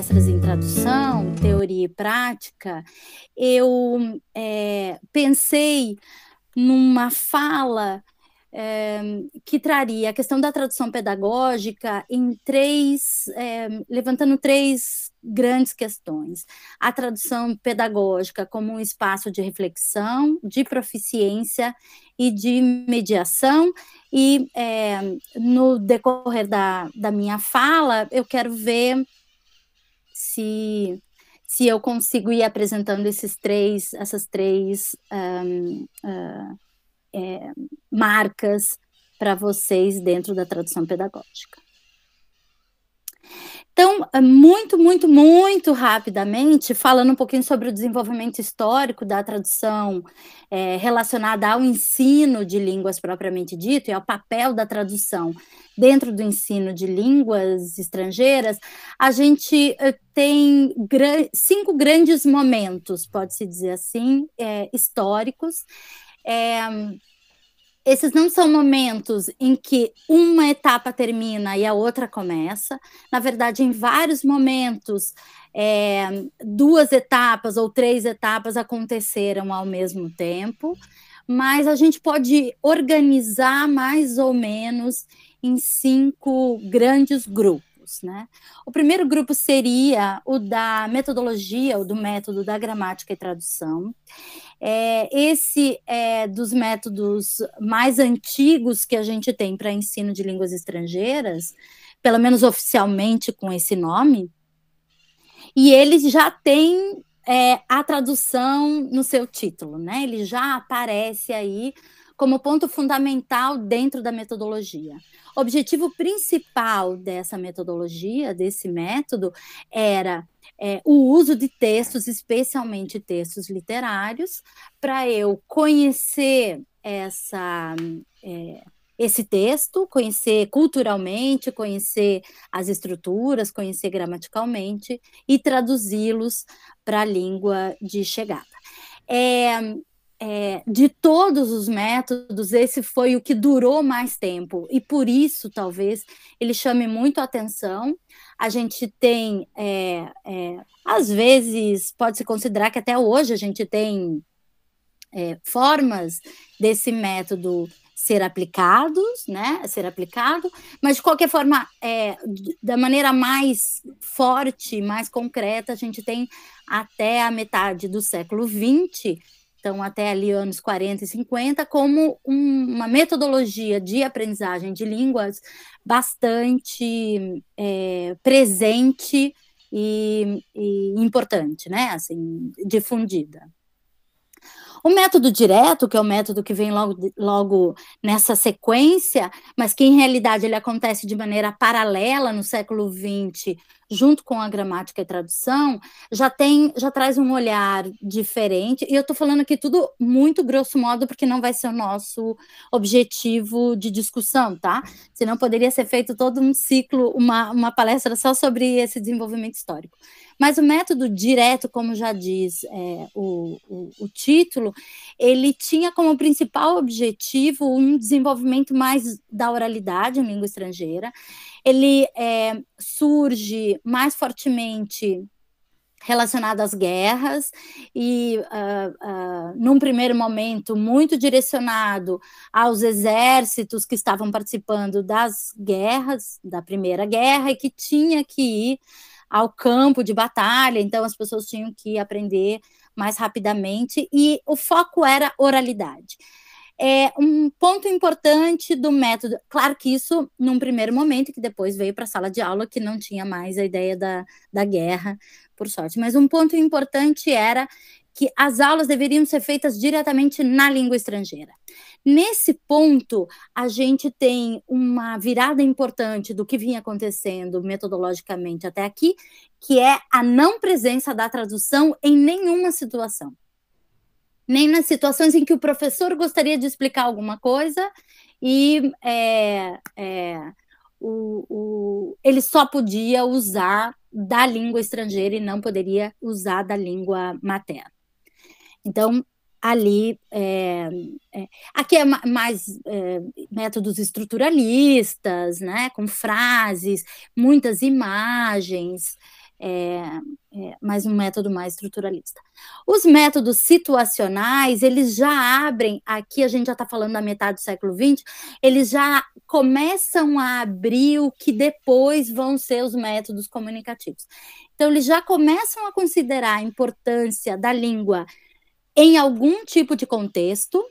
palestras em tradução, teoria e prática, eu é, pensei numa fala é, que traria a questão da tradução pedagógica em três, é, levantando três grandes questões. A tradução pedagógica como um espaço de reflexão, de proficiência e de mediação, e é, no decorrer da, da minha fala, eu quero ver se se eu consigo ir apresentando esses três, essas três um, uh, ah, é, marcas para vocês dentro da tradução pedagógica. Então, é muito, muito, muito rapidamente, falando um pouquinho sobre o desenvolvimento histórico da tradução é, relacionada ao ensino de línguas propriamente dito e ao papel da tradução dentro do ensino de línguas estrangeiras, a gente eh, tem cinco grandes momentos, pode-se dizer assim, é, históricos. É, esses não são momentos em que uma etapa termina e a outra começa. Na verdade, em vários momentos, é, duas etapas ou três etapas aconteceram ao mesmo tempo, mas a gente pode organizar mais ou menos em cinco grandes grupos grupos, né? O primeiro grupo seria o da metodologia, o do método da gramática e tradução. É, esse é dos métodos mais antigos que a gente tem para ensino de línguas estrangeiras, pelo menos oficialmente com esse nome. E ele já tem é, a tradução no seu título, né? Ele já aparece aí como ponto fundamental dentro da metodologia. O objetivo principal dessa metodologia, desse método, era é, o uso de textos, especialmente textos literários, para eu conhecer essa. É, esse texto, conhecer culturalmente, conhecer as estruturas, conhecer gramaticalmente e traduzi-los para a língua de chegada. É, é, de todos os métodos, esse foi o que durou mais tempo, e por isso, talvez, ele chame muito a atenção. A gente tem, é, é, às vezes, pode-se considerar que até hoje a gente tem é, formas desse método ser aplicados, né, ser aplicado, mas de qualquer forma, é, da maneira mais forte, mais concreta, a gente tem até a metade do século XX então até ali anos 40 e 50, como um, uma metodologia de aprendizagem de línguas bastante é, presente e, e, importante, né? Assim, difundida. O método direto, que é o método que vem logo, logo nessa sequência, mas que em realidade ele acontece de maneira paralela no século XX junto com a gramática e tradução, já tem, já traz um olhar diferente. E eu estou falando aqui tudo muito grosso modo, porque não vai ser o nosso objetivo de discussão, tá? Senão poderia ser feito todo um ciclo, uma, uma palestra só sobre esse desenvolvimento histórico. Mas o método direto, como já diz é, o, o, o título, ele tinha como principal objetivo um desenvolvimento mais da oralidade em língua estrangeira ele é, surge mais fortemente relacionado às guerras e uh, uh, num primeiro momento muito direcionado aos exércitos que estavam participando das guerras da primeira guerra e que tinha que ir ao campo de batalha então as pessoas tinham que aprender mais rapidamente e o foco era oralidade é um ponto importante do método. Claro que isso num primeiro momento, que depois veio para a sala de aula, que não tinha mais a ideia da, da guerra, por sorte. Mas um ponto importante era que as aulas deveriam ser feitas diretamente na língua estrangeira. Nesse ponto, a gente tem uma virada importante do que vinha acontecendo metodologicamente até aqui, que é a não presença da tradução em nenhuma situação nem nas situações em que o professor gostaria de explicar alguma coisa e é, é, o, o, ele só podia usar da língua estrangeira e não poderia usar da língua materna. Então, ali. É, é, aqui é mais é, métodos estruturalistas, né, com frases, muitas imagens é, é, mas um método mais estruturalista. Os métodos situacionais, eles já abrem, aqui a gente já está falando da metade do século XX, eles já começam a abrir o que depois vão ser os métodos comunicativos. Então, eles já começam a considerar a importância da língua em algum tipo de contexto,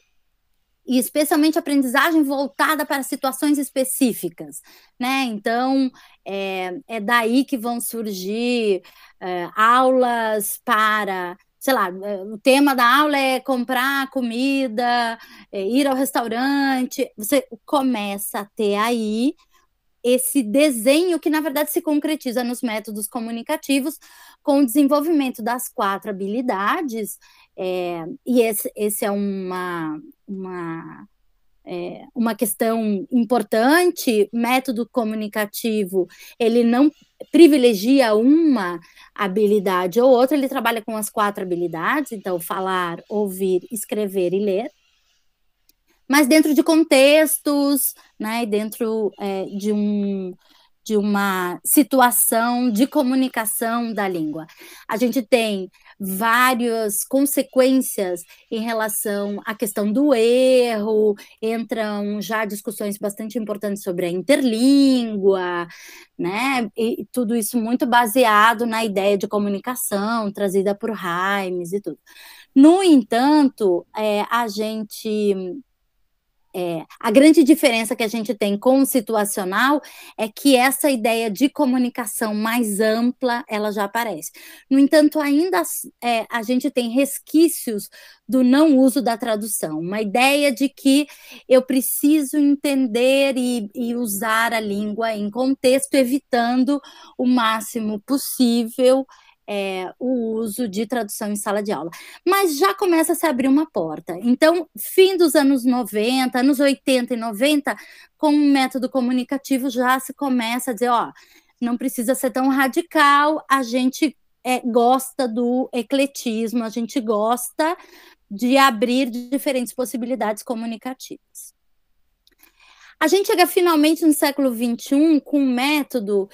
e especialmente aprendizagem voltada para situações específicas, né? Então é, é daí que vão surgir é, aulas para sei lá, é, o tema da aula é comprar comida, é ir ao restaurante. Você começa a ter aí esse desenho que, na verdade, se concretiza nos métodos comunicativos, com o desenvolvimento das quatro habilidades é, e esse, esse é uma, uma, é, uma questão importante. Método comunicativo, ele não privilegia uma habilidade ou outra, ele trabalha com as quatro habilidades, então falar, ouvir, escrever e ler mas dentro de contextos, né, dentro é, de, um, de uma situação de comunicação da língua. A gente tem várias consequências em relação à questão do erro, entram já discussões bastante importantes sobre a interlíngua, né? E tudo isso muito baseado na ideia de comunicação trazida por Raimes e tudo. No entanto, é, a gente é, a grande diferença que a gente tem com o situacional é que essa ideia de comunicação mais ampla ela já aparece. No entanto, ainda é, a gente tem resquícios do não uso da tradução, uma ideia de que eu preciso entender e, e usar a língua em contexto, evitando o máximo possível é, o uso de tradução em sala de aula. Mas já começa a se abrir uma porta. Então, fim dos anos 90, anos 80 e 90, com um método comunicativo já se começa a dizer, ó, não precisa ser tão radical, a gente é, gosta do ecletismo, a gente gosta de abrir diferentes possibilidades comunicativas. A gente chega finalmente no século XXI com um método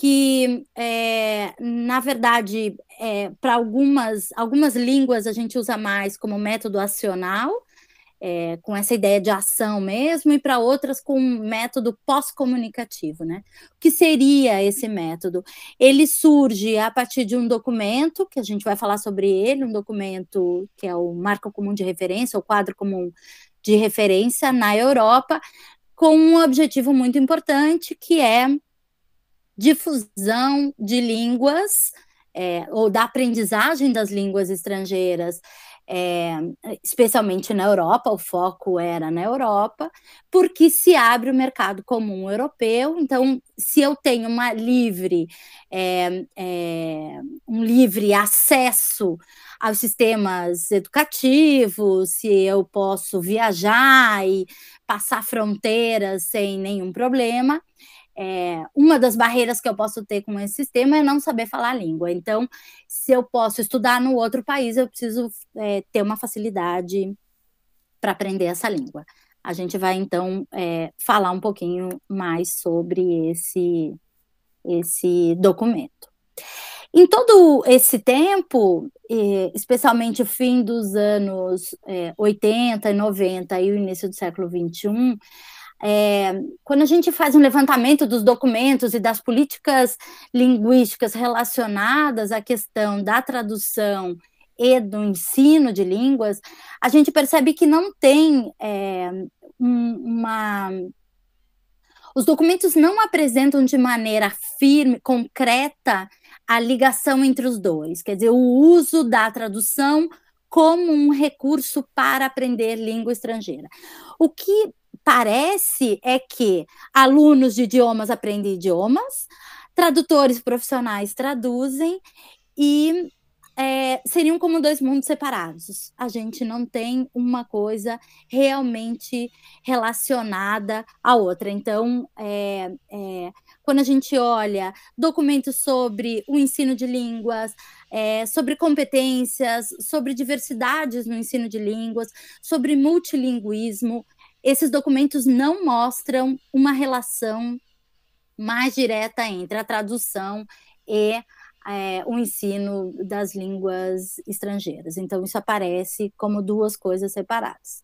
que, é, na verdade, é, para algumas, algumas línguas a gente usa mais como método acional, é, com essa ideia de ação mesmo, e para outras com um método pós-comunicativo. Né? O que seria esse método? Ele surge a partir de um documento, que a gente vai falar sobre ele, um documento que é o Marco Comum de Referência, o Quadro Comum de Referência na Europa, com um objetivo muito importante, que é difusão de línguas é, ou da aprendizagem das línguas estrangeiras, é, especialmente na Europa, o foco era na Europa, porque se abre o mercado comum europeu. Então, se eu tenho uma livre, é, é um livre acesso aos sistemas educativos, se eu posso viajar e passar fronteiras sem nenhum problema, é, uma das barreiras que eu posso ter com esse sistema é não saber falar a língua. Então, se eu posso estudar no outro país, eu preciso é, ter uma facilidade para aprender essa língua. A gente vai então é, falar um pouquinho mais sobre esse esse documento. Em todo esse tempo, especialmente o fim dos anos 80 e 90 e o início do século 21, é, quando a gente faz um levantamento dos documentos e das políticas linguísticas relacionadas à questão da tradução e do ensino de línguas, a gente percebe que não tem é, uma. Os documentos não apresentam de maneira firme, concreta, a ligação entre os dois, quer dizer, o uso da tradução como um recurso para aprender língua estrangeira. O que parece é que alunos de idiomas aprendem idiomas, tradutores profissionais traduzem e é, seriam como dois mundos separados. A gente não tem uma coisa realmente relacionada à outra. Então, é, é, quando a gente olha documentos sobre o ensino de línguas, é, sobre competências, sobre diversidades no ensino de línguas, sobre multilinguismo, esses documentos não mostram uma relação mais direta entre a tradução e é, o ensino das línguas estrangeiras. Então, isso aparece como duas coisas separadas.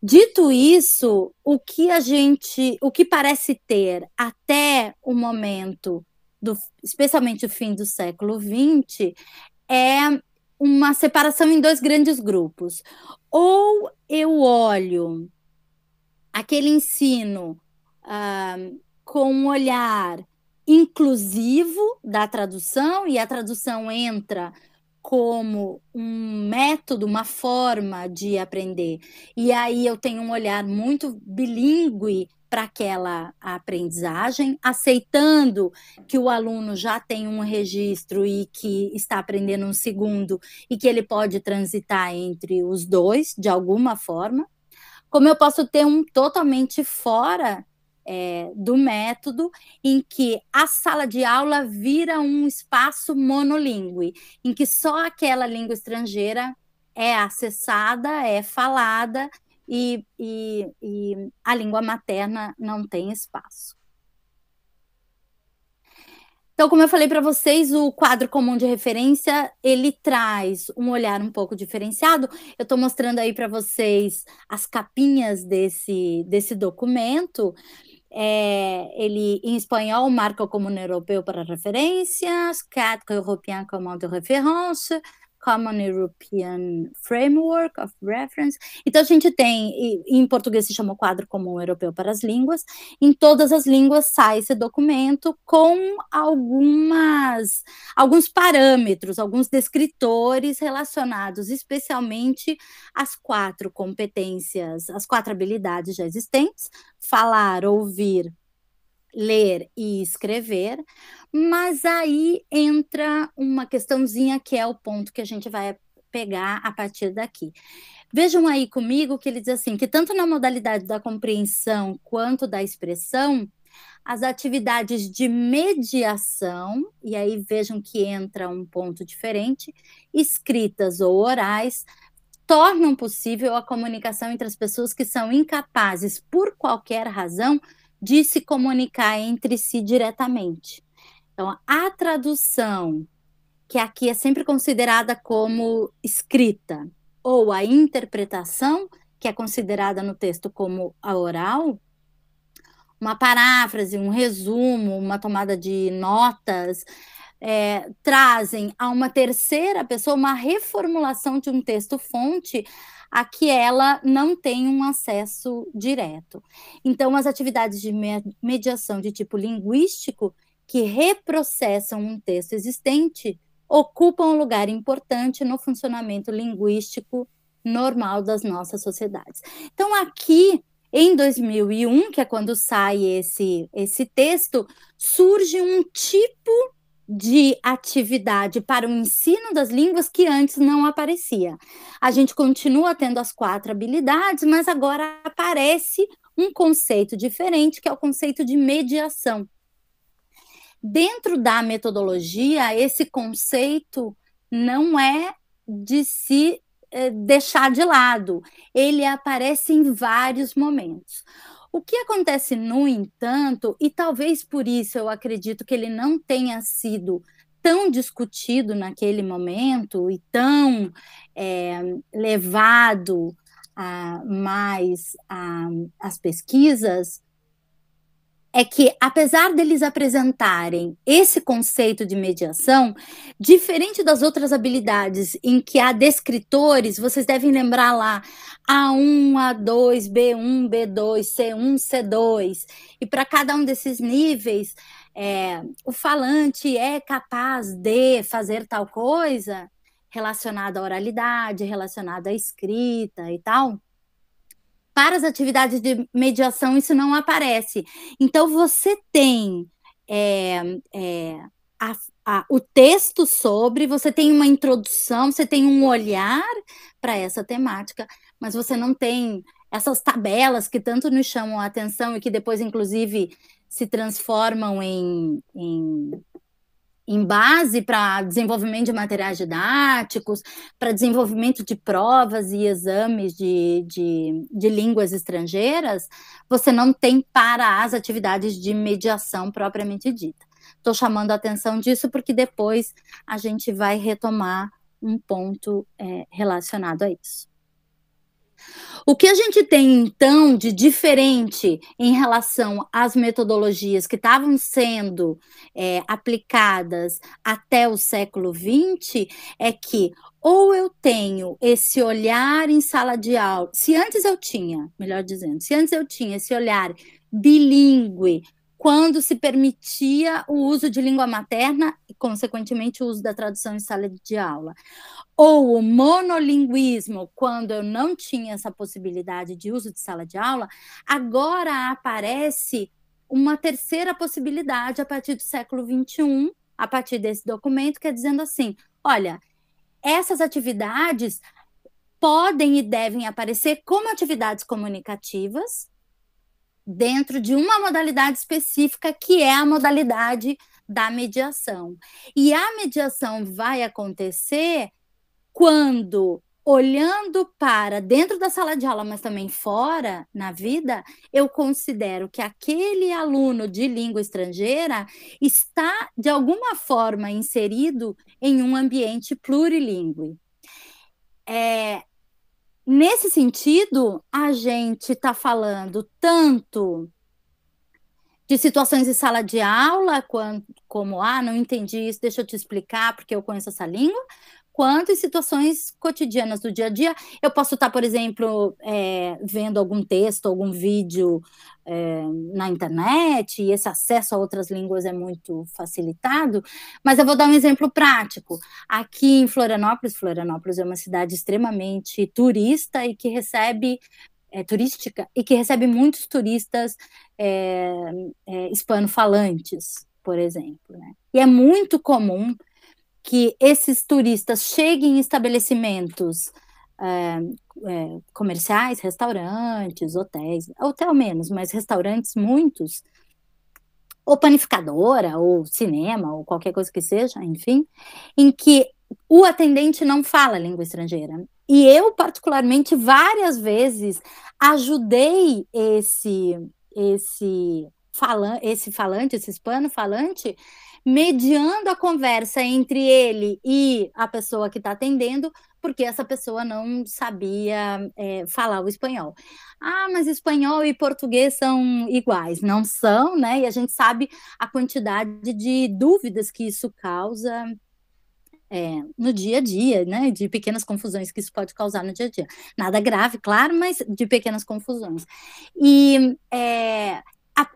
Dito isso, o que a gente, o que parece ter até o momento, do, especialmente o fim do século XX, é uma separação em dois grandes grupos. Ou eu olho aquele ensino uh, com um olhar inclusivo da tradução, e a tradução entra como um método, uma forma de aprender. E aí eu tenho um olhar muito bilíngue para aquela aprendizagem, aceitando que o aluno já tem um registro e que está aprendendo um segundo e que ele pode transitar entre os dois de alguma forma como eu posso ter um totalmente fora é, do método, em que a sala de aula vira um espaço monolíngue, em que só aquela língua estrangeira é acessada, é falada, e, e, e a língua materna não tem espaço. Então, como eu falei para vocês, o quadro comum de referência, ele traz um olhar um pouco diferenciado. Eu estou mostrando aí para vocês as capinhas desse, desse documento. É, ele, em espanhol, marca comum europeu para referências, cadre européen commun de referência. Common European Framework of Reference. Então, a gente tem, em português se chama o quadro comum europeu para as línguas, em todas as línguas sai esse documento com algumas, alguns parâmetros, alguns descritores relacionados especialmente às quatro competências, às quatro habilidades já existentes, falar, ouvir, ler e escrever, mas aí entra uma questãozinha que é o ponto que a gente vai pegar a partir daqui. Vejam aí comigo que ele diz assim: que tanto na modalidade da compreensão quanto da expressão, as atividades de mediação, e aí vejam que entra um ponto diferente, escritas ou orais, tornam possível a comunicação entre as pessoas que são incapazes, por qualquer razão, de se comunicar entre si diretamente. Então, a tradução, que aqui é sempre considerada como escrita, ou a interpretação, que é considerada no texto como a oral, uma paráfrase, um resumo, uma tomada de notas, é, trazem a uma terceira pessoa uma reformulação de um texto-fonte a que ela não tem um acesso direto. Então, as atividades de mediação de tipo linguístico, que reprocessam um texto existente, ocupam um lugar importante no funcionamento linguístico normal das nossas sociedades. Então, aqui em 2001, que é quando sai esse, esse texto, surge um tipo de atividade para o ensino das línguas que antes não aparecia. A gente continua tendo as quatro habilidades, mas agora aparece um conceito diferente, que é o conceito de mediação. Dentro da metodologia, esse conceito não é de se eh, deixar de lado, ele aparece em vários momentos. O que acontece, no entanto, e talvez por isso eu acredito que ele não tenha sido tão discutido naquele momento e tão é, levado a mais a, as pesquisas, é que, apesar deles apresentarem esse conceito de mediação, diferente das outras habilidades em que há descritores, vocês devem lembrar lá A1, A2, B1, B2, C1, C2, e para cada um desses níveis, é, o falante é capaz de fazer tal coisa relacionada à oralidade, relacionada à escrita e tal. Para as atividades de mediação, isso não aparece. Então, você tem é, é, a, a, o texto sobre, você tem uma introdução, você tem um olhar para essa temática, mas você não tem essas tabelas que tanto nos chamam a atenção e que depois, inclusive, se transformam em, em em base para desenvolvimento de materiais didáticos, para desenvolvimento de provas e exames de, de, de línguas estrangeiras, você não tem para as atividades de mediação propriamente dita. Estou chamando a atenção disso porque depois a gente vai retomar um ponto é, relacionado a isso. O que a gente tem então de diferente em relação às metodologias que estavam sendo é, aplicadas até o século XX é que ou eu tenho esse olhar em sala de aula, se antes eu tinha, melhor dizendo, se antes eu tinha esse olhar bilíngue quando se permitia o uso de língua materna e, consequentemente, o uso da tradução em sala de aula. Ou o monolinguismo, quando eu não tinha essa possibilidade de uso de sala de aula, agora aparece uma terceira possibilidade a partir do século XXI, a partir desse documento, que é dizendo assim: olha, essas atividades podem e devem aparecer como atividades comunicativas dentro de uma modalidade específica, que é a modalidade da mediação. E a mediação vai acontecer quando, olhando para dentro da sala de aula, mas também fora, na vida, eu considero que aquele aluno de língua estrangeira está, de alguma forma, inserido em um ambiente plurilingüe. É, Nesse sentido, a gente está falando tanto de situações em sala de aula, quando, como, ah, não entendi isso, deixa eu te explicar, porque eu conheço essa língua, quanto em situações cotidianas do dia a dia. Eu posso estar, por exemplo, é, vendo algum texto, algum vídeo é, na internet, e esse acesso a outras línguas é muito facilitado, mas eu vou dar um exemplo prático. Aqui em Florianópolis, Florianópolis é uma cidade extremamente turista e que recebe é, turística e que recebe muitos turistas é, é, hispano-falantes, por exemplo. Né? E é muito comum que esses turistas cheguem em estabelecimentos é, é, comerciais, restaurantes, hotéis, hotel menos, mas restaurantes muitos, ou panificadora, ou cinema, ou qualquer coisa que seja, enfim, em que o atendente não fala língua estrangeira. E eu, particularmente, várias vezes ajudei esse esse, falan, esse falante, esse hispano falante, mediando a conversa entre ele e a pessoa que está atendendo, porque essa pessoa não sabia é, falar o espanhol. Ah, mas espanhol e português são iguais. Não são, né? E a gente sabe a quantidade de dúvidas que isso causa é, no dia a dia, né? De pequenas confusões que isso pode causar no dia a dia. Nada grave, claro, mas de pequenas confusões. E é,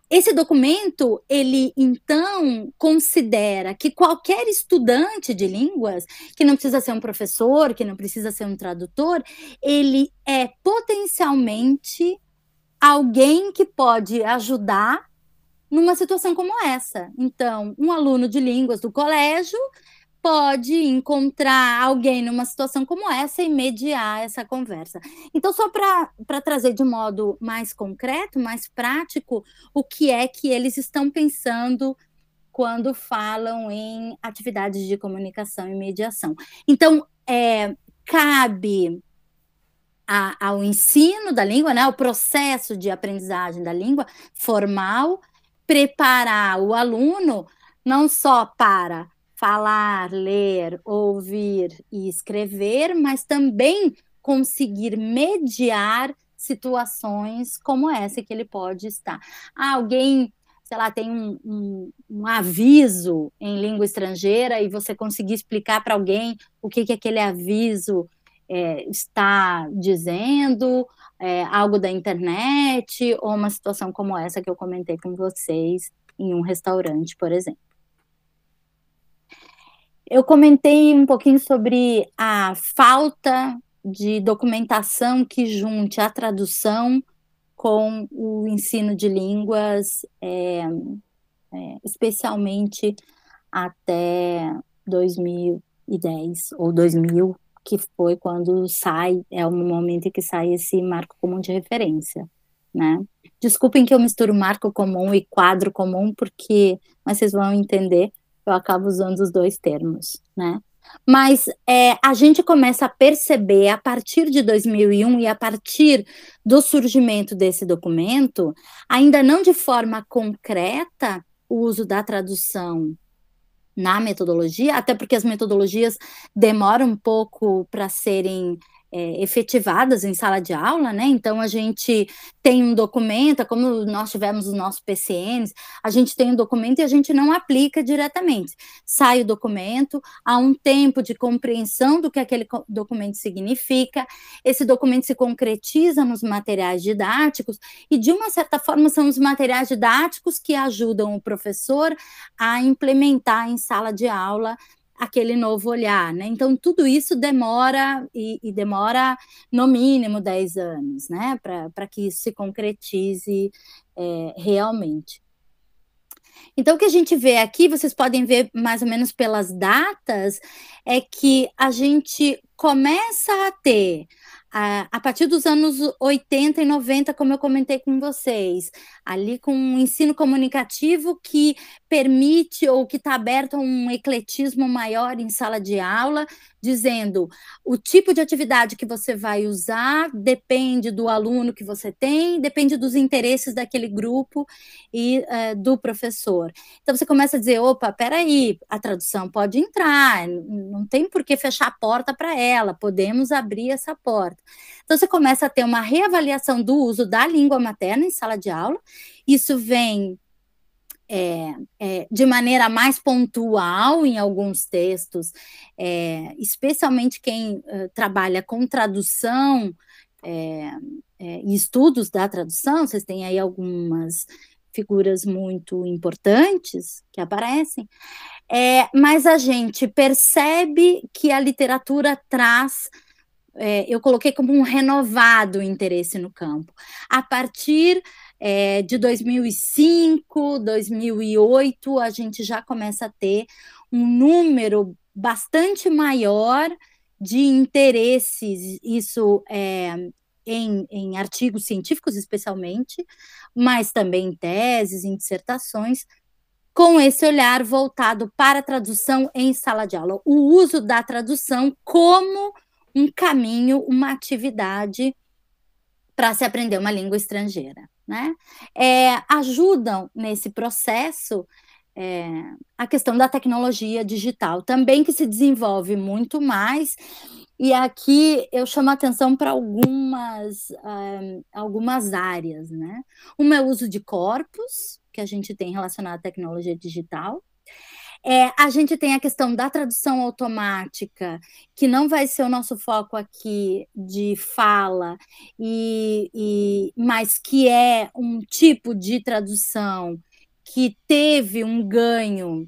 esse documento, ele então considera que qualquer estudante de línguas, que não precisa ser um professor, que não precisa ser um tradutor, ele é potencialmente alguém que pode ajudar numa situação como essa. Então, um aluno de línguas do colégio pode encontrar alguém numa situação como essa e mediar essa conversa. Então, só para trazer de modo mais concreto, mais prático, o que é que eles estão pensando quando falam em atividades de comunicação e mediação. Então, é, cabe a, ao ensino da língua, né, ao processo de aprendizagem da língua formal, preparar o aluno não só para falar, ler, ouvir e escrever, mas também conseguir mediar situações como essa que ele pode estar. Ah, alguém, sei lá, tem um, um, um, aviso em língua estrangeira e você conseguir explicar para alguém o que, que aquele aviso é, está dizendo, é, algo da internet, ou uma situação como essa que eu comentei com vocês em um restaurante, por exemplo. Eu comentei um pouquinho sobre a falta de documentação que junte a tradução com o ensino de línguas, é, é, especialmente até 2010 ou 2000, que foi quando sai, é o momento em que sai esse marco comum de referência, né? Desculpem que eu misturo marco comum e quadro comum, porque, mas vocês vão entender, eu acabo usando os dois termos, né? Mas é, a gente começa a perceber a partir de 2001 e a partir do surgimento desse documento, ainda não de forma concreta, o uso da tradução na metodologia, até porque as metodologias demoram um pouco para serem é, efetivadas em sala de aula, né? Então a gente tem um documento, é como nós tivemos os nossos PCNs, a gente tem um documento e a gente não aplica diretamente. Sai o documento, há um tempo de compreensão do que aquele documento significa, esse documento se concretiza nos materiais didáticos e, de uma certa forma, são os materiais didáticos que ajudam o professor a implementar em sala de aula aquele novo olhar, né? Então tudo isso demora e, e demora no mínimo 10 anos, né? Para que isso se concretize é, realmente. Então, o que a gente vê aqui, vocês podem ver mais ou menos pelas datas, é que a gente começa a ter, a, a, partir dos anos 80 e 90, como eu comentei com vocês, ali com um ensino comunicativo que permite ou que está aberto a um ecletismo maior em sala de aula, dizendo o tipo de atividade que você vai usar depende do aluno que você tem, depende dos interesses daquele grupo e uh, do professor. Então você começa a dizer, opa, peraí, a tradução pode entrar, não tem por que fechar a porta para ela, podemos abrir essa porta. Então você começa a ter uma reavaliação do uso da língua materna em sala de aula, isso vem é, é, de maneira mais pontual em alguns textos, é, especialmente quem eh, trabalha com tradução é, é, e estudos da tradução, vocês têm aí algumas figuras muito importantes que aparecem, é, mas a gente percebe que a literatura traz eu coloquei como um renovado interesse no campo, a partir é, de 2005, 2008, a gente já começa a ter um número bastante maior de interesses, isso é, em, em artigos científicos especialmente, mas também em teses, em dissertações, com esse olhar voltado para a tradução em sala de aula. O uso da tradução como um caminho, uma atividade para se aprender uma língua estrangeira né, é, ajudam nesse processo é, a questão da tecnologia digital, também que se desenvolve muito mais. E aqui eu chamo a atenção para algumas, um, ah, algumas áreas, né? Uma é o uso de corpos, que a gente tem relacionado à tecnologia digital, é, a gente tem a questão da tradução automática, que não vai ser o nosso foco aqui de fala, e, e mas que é um tipo de tradução que teve um ganho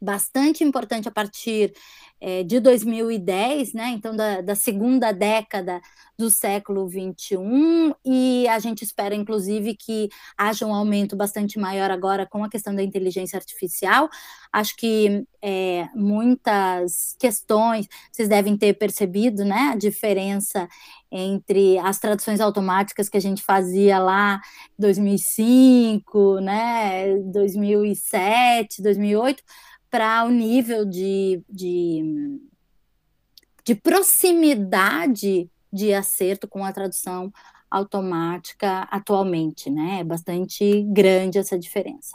bastante importante a partir é, de 2010, né? Então, da, da, segunda década do século 21, e a gente espera, inclusive, que haja um aumento bastante maior agora com a questão da inteligência artificial. Acho que é, muitas questões, vocês devem ter percebido, né? A diferença entre as traduções automáticas que a gente fazia lá 2005, né, 2007, 2008, para o nível de, de, de proximidade de acerto com a tradução automática atualmente, né? É bastante grande essa diferença.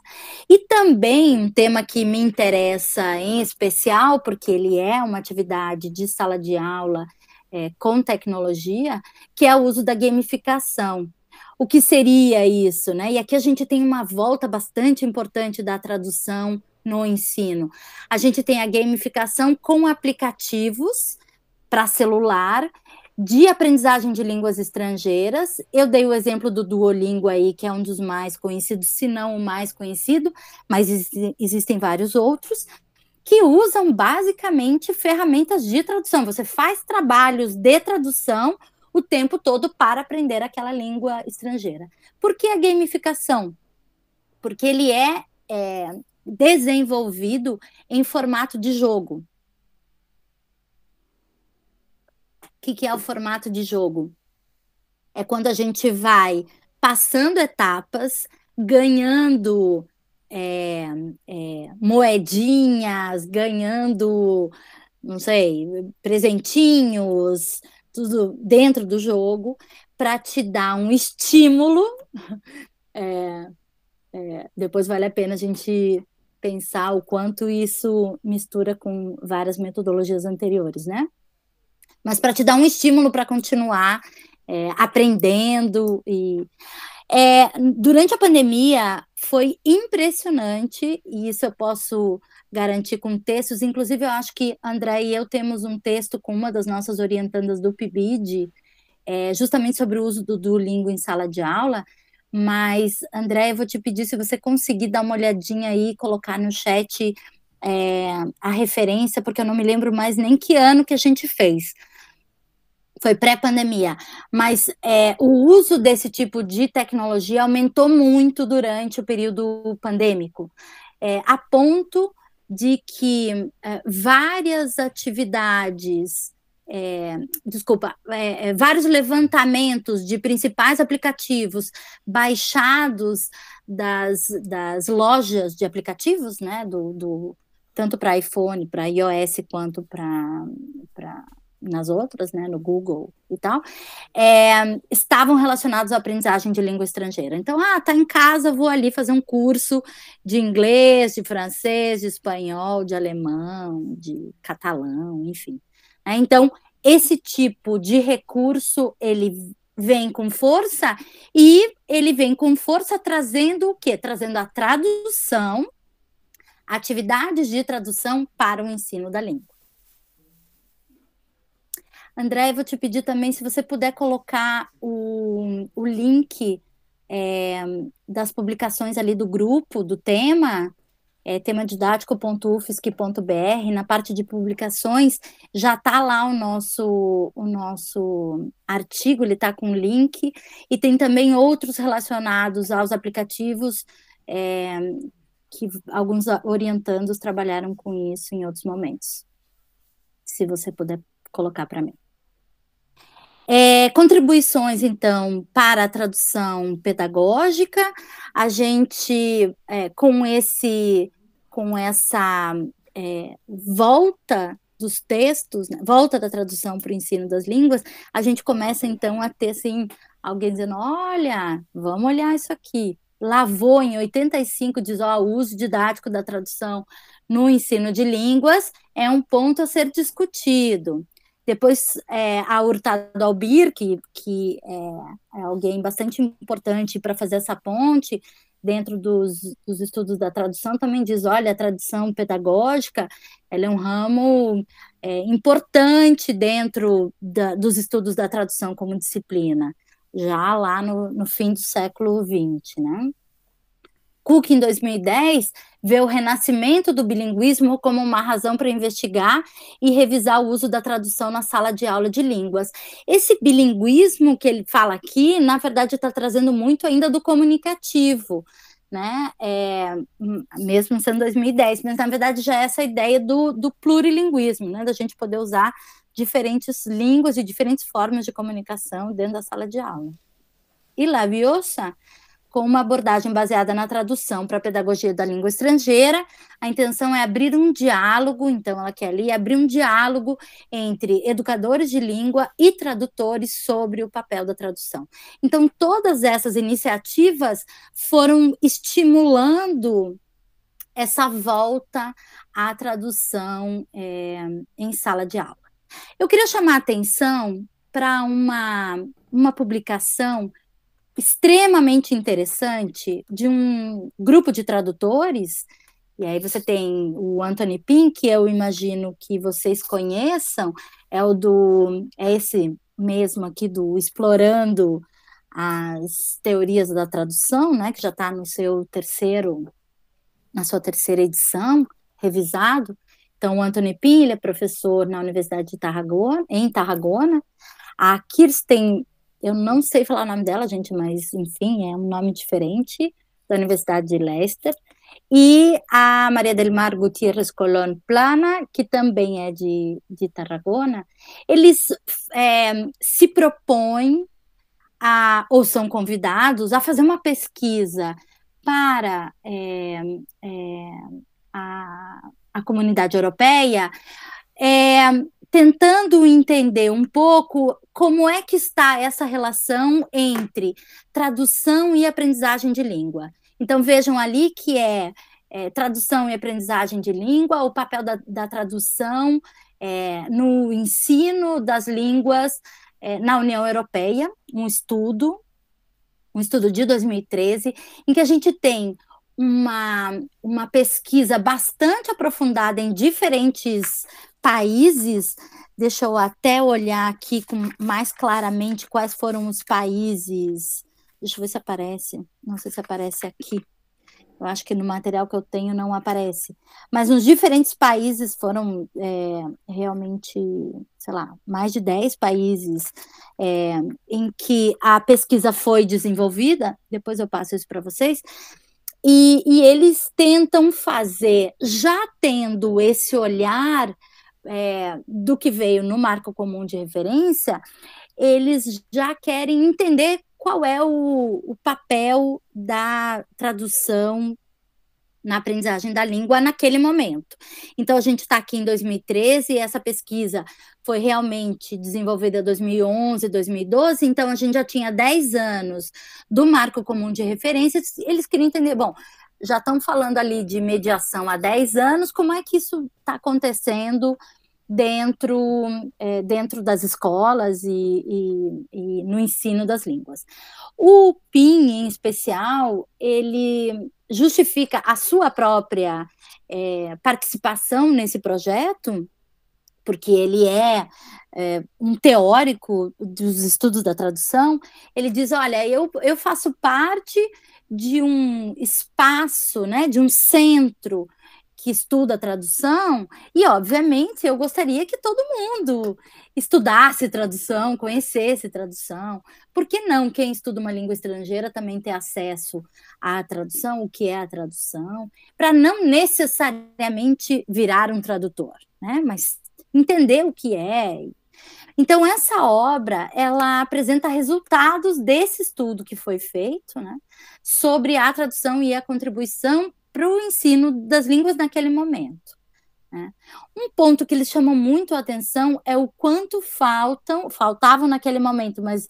E também um tema que me interessa em especial, porque ele é uma atividade de sala de aula é, com tecnologia, que é o uso da gamificação. O que seria isso, né? E aqui a gente tem uma volta bastante importante da tradução no ensino. A gente tem a gamificação com aplicativos para celular de aprendizagem de línguas estrangeiras. Eu dei o exemplo do Duolingo aí, que é um dos mais conhecidos, se não o mais conhecido, mas ex existem vários outros que usam basicamente ferramentas de tradução. Você faz trabalhos de tradução o tempo todo para aprender aquela língua estrangeira. Por que a gamificação? Porque ele é, é desenvolvido em formato de jogo. O que, que é o formato de jogo? É quando a gente vai passando etapas, ganhando é, é, moedinhas, ganhando, não sei, presentinhos, tudo dentro do jogo, para te dar um estímulo. É, é, depois vale a pena a gente pensar o quanto isso mistura com várias metodologias anteriores, né? Mas para te dar um estímulo para continuar é, aprendendo e é, durante a pandemia foi impressionante e isso eu posso garantir com textos. Inclusive eu acho que André e eu temos um texto com uma das nossas orientandas do PIBID, é, justamente sobre o uso do Duolingo em sala de aula mas, André, eu vou te pedir se você conseguir dar uma olhadinha aí, colocar no chat é, a referência, porque eu não me lembro mais nem que ano que a gente fez. Foi pré-pandemia. Mas é, o uso desse tipo de tecnologia aumentou muito durante o período pandêmico, é, a ponto de que é, várias atividades é, desculpa, é, é, vários levantamentos de principais aplicativos baixados das, das lojas de aplicativos, né, do, do tanto para iPhone, para iOS, quanto para nas outras, né, no Google e tal, é, estavam relacionados à aprendizagem de língua estrangeira. Então, ah, tá em casa, vou ali fazer um curso de inglês, de francês, de espanhol, de alemão, de catalão, enfim. Né? Então, esse tipo de recurso, ele vem com força e ele vem com força trazendo o quê? Trazendo a tradução, atividades de tradução para o ensino da língua. André, eu vou te pedir também se você puder colocar o, o link é, das publicações ali do grupo, do tema, é, temadidático.ufsc.br, na parte de publicações, já está lá o nosso, o nosso artigo, ele está com link, e tem também outros relacionados aos aplicativos, é, que alguns orientandos trabalharam com isso em outros momentos. Se você puder colocar para mim. É, contribuições, então, para a tradução pedagógica. A gente, é, com esse com essa é, volta dos textos, né, volta da tradução para o ensino das línguas, a gente começa então a ter assim, alguém dizendo: olha, vamos olhar isso aqui. Lavou em 85, diz: ó, o uso didático da tradução no ensino de línguas é um ponto a ser discutido. Depois, é, a Hurtado Albir, que, que é, é alguém bastante importante para fazer essa ponte, dentro dos, dos, estudos da tradução também diz, olha, a tradução pedagógica, ela é um ramo é, importante dentro da, dos estudos da tradução como disciplina, já lá no, no fim do século XX, né? Cook, em 2010, vê o renascimento do bilinguismo como uma razão para investigar e revisar o uso da tradução na sala de aula de línguas. Esse bilinguismo que ele fala aqui, na verdade, está trazendo muito ainda do comunicativo, né? É, mesmo sendo 2010, mas na verdade já é essa ideia do, do plurilinguismo, né? Da gente poder usar diferentes línguas e diferentes formas de comunicação dentro da sala de aula. E Laviosa com uma abordagem baseada na tradução para a pedagogia da língua estrangeira. A intenção é abrir um diálogo, então ela quer ali abrir um diálogo entre educadores de língua e tradutores sobre o papel da tradução. Então, todas essas iniciativas foram estimulando essa volta à tradução é, em sala de aula. Eu queria chamar a atenção para uma, uma publicação extremamente interessante de um grupo de tradutores. E aí você tem o Anthony Pink, que eu imagino que vocês conheçam, é o do é esse mesmo aqui do explorando as teorias da tradução, né, que já está no seu terceiro na sua terceira edição, revisado. Então, o Anthony Pin, é professor na Universidade de Tarragona, em Tarragona. A Kirsten eu não sei falar o nome dela, gente, mas enfim, é um nome diferente, da Universidade de Leicester. E a Maria del Mar Gutierrez Colón Plana, que também é de, de Tarragona, eles é, se propõem a, ou são convidados a fazer uma pesquisa para é, é, a, a comunidade europeia, é, tentando entender um pouco como é que está essa relação entre tradução e aprendizagem de língua. Então, vejam ali que é, é tradução e aprendizagem de língua, o papel da, da tradução é, no ensino das línguas é, na União Europeia, um estudo, um estudo de 2013, em que a gente tem uma, uma pesquisa bastante aprofundada em diferentes países, deixa eu até olhar aqui com mais claramente quais foram os países. Deixa eu ver se aparece. Não sei se aparece aqui. Eu acho que no material que eu tenho não aparece. Mas nos diferentes países foram é, realmente, sei lá, mais de 10 países é, em que a pesquisa foi desenvolvida. Depois eu passo isso para vocês. E, e eles tentam fazer, já tendo esse olhar é, do que veio no marco comum de referência, eles já querem entender qual é o, o papel da tradução na aprendizagem da língua naquele momento. Então, a gente está aqui em 2013, e essa pesquisa foi realmente desenvolvida em 2011, 2012, então a gente já tinha 10 anos do marco comum de referência. eles queriam entender, bom, já estão falando ali de mediação há 10 anos, como é que isso está acontecendo dentro, é, dentro das escolas e, e, e, no ensino das línguas. O PIN, em especial, ele justifica a sua própria é, participação nesse projeto, porque ele é, é, um teórico dos estudos da tradução, ele diz, olha, eu, eu faço parte de um espaço, né, de um centro que estuda a tradução, e obviamente eu gostaria que todo mundo estudasse tradução, conhecesse tradução. Por que não quem estuda uma língua estrangeira também ter acesso à tradução, o que é a tradução, para não necessariamente virar um tradutor, né? Mas entender o que é então, essa obra, ela apresenta resultados desse estudo que foi feito, né, sobre a tradução e a contribuição para o ensino das línguas naquele momento. Né. Um ponto que eles chamam muito a atenção é o quanto faltam, faltavam naquele momento, mas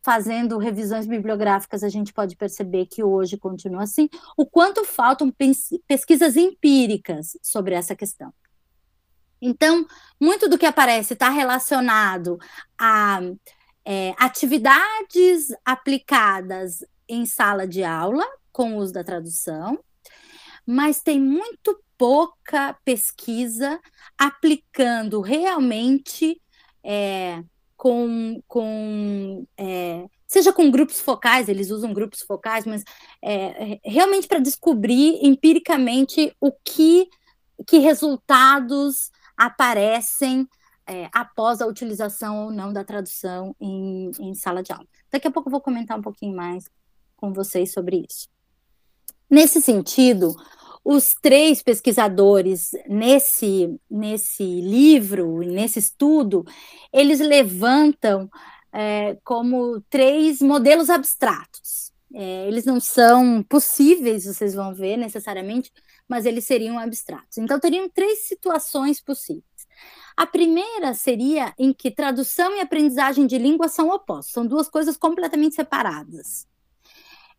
fazendo revisões bibliográficas, a gente pode perceber que hoje continua assim, o quanto faltam pesquisas empíricas sobre essa questão. Então, muito do que aparece está relacionado a é, atividades aplicadas em sala de aula, com o uso da tradução, mas tem muito pouca pesquisa aplicando realmente é, com, com é, seja com grupos focais, eles usam grupos focais, mas é, realmente para descobrir empiricamente o que, que resultados aparecem é, após a utilização ou não da tradução em, em sala de aula. Daqui a pouco eu vou comentar um pouquinho mais com vocês sobre isso. Nesse sentido, os três pesquisadores nesse, nesse livro, nesse estudo, eles levantam é, como três modelos abstratos. É, eles não são possíveis, vocês vão ver necessariamente, mas eles seriam abstratos. Então, teriam três situações possíveis. A primeira seria em que tradução e aprendizagem de língua são opostos, são duas coisas completamente separadas.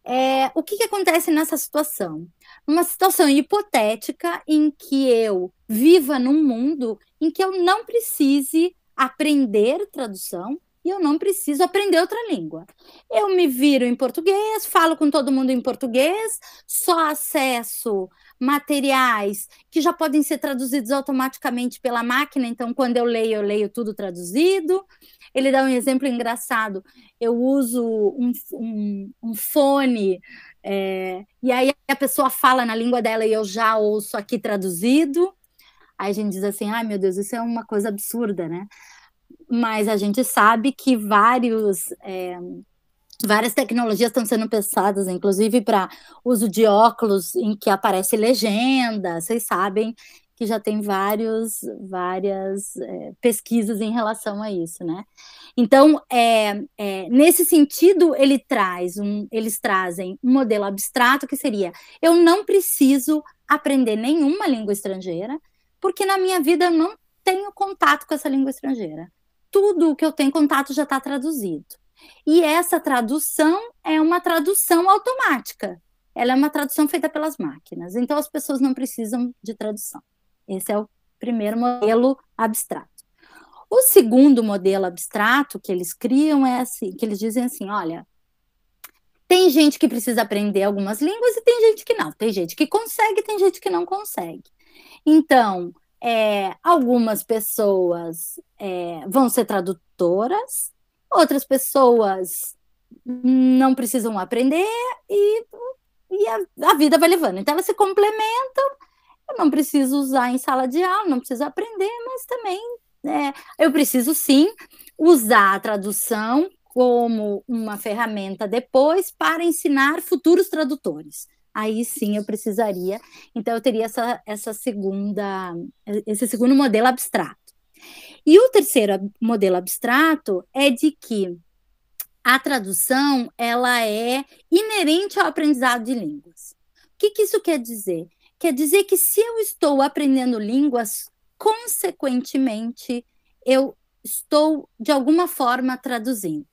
É, o que, que acontece nessa situação? Uma situação hipotética em que eu viva num mundo em que eu não precise aprender tradução e eu não preciso aprender outra língua. Eu me viro em português, falo com todo mundo em português, só acesso materiais que já podem ser traduzidos automaticamente pela máquina, então quando eu leio, eu leio tudo traduzido. Ele dá um exemplo engraçado: eu uso um, um, um fone, é, e aí a pessoa fala na língua dela e eu já ouço aqui traduzido. Aí a gente diz assim: ai meu Deus, isso é uma coisa absurda, né? Mas a gente sabe que vários. É, Várias tecnologias estão sendo pensadas, inclusive para uso de óculos em que aparece legenda. Vocês sabem que já tem vários, várias é, pesquisas em relação a isso, né? Então, é, é, nesse sentido, ele traz um, eles trazem um modelo abstrato que seria: eu não preciso aprender nenhuma língua estrangeira, porque na minha vida eu não tenho contato com essa língua estrangeira. Tudo o que eu tenho contato já está traduzido. E essa tradução é uma tradução automática. Ela é uma tradução feita pelas máquinas. Então as pessoas não precisam de tradução. Esse é o primeiro modelo abstrato. O segundo modelo abstrato que eles criam é assim, que eles dizem assim, olha, tem gente que precisa aprender algumas línguas e tem gente que não. Tem gente que consegue, tem gente que não consegue. Então, é, algumas pessoas é, vão ser tradutoras, Outras pessoas não precisam aprender e, e a, a vida vai levando. Então elas se complementam. Eu não preciso usar em sala de aula, não preciso aprender, mas também é, eu preciso sim usar a tradução como uma ferramenta depois para ensinar futuros tradutores. Aí sim eu precisaria, então eu teria essa, essa segunda, esse segundo modelo abstrato. E o terceiro modelo abstrato é de que a tradução ela é inerente ao aprendizado de línguas. O que, que isso quer dizer? Quer dizer que se eu estou aprendendo línguas, consequentemente eu estou de alguma forma traduzindo.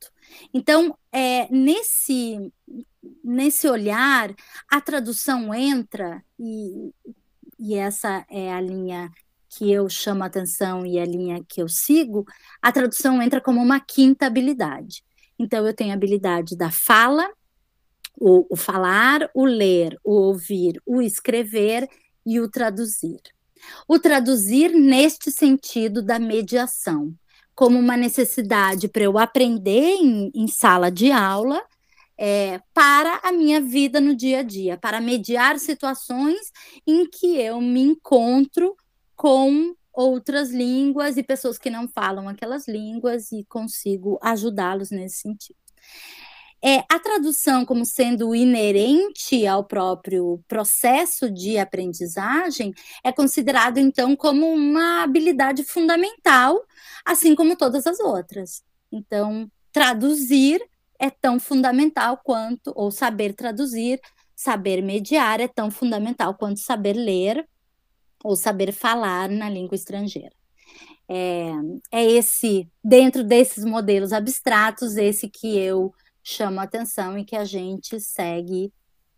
Então, é, nesse, nesse olhar, a tradução entra, e, e essa é a linha que eu chamo a atenção e a linha que eu sigo, a tradução entra como uma quinta habilidade. Então, eu tenho a habilidade da fala, o, o falar, o ler, o ouvir, o escrever e o traduzir. O traduzir neste sentido da mediação, como uma necessidade para eu aprender em, em sala de aula, é, para a minha vida no dia a dia, para mediar situações em que eu me encontro com outras línguas e pessoas que não falam aquelas línguas e consigo ajudá-los nesse sentido. É, a tradução como sendo inerente ao próprio processo de aprendizagem é considerado então como uma habilidade fundamental, assim como todas as outras. Então, traduzir é tão fundamental quanto ou saber traduzir, saber mediar é tão fundamental quanto saber ler ou saber falar na língua estrangeira. É, é esse, dentro desses modelos abstratos, esse que eu chamo a atenção e que a gente segue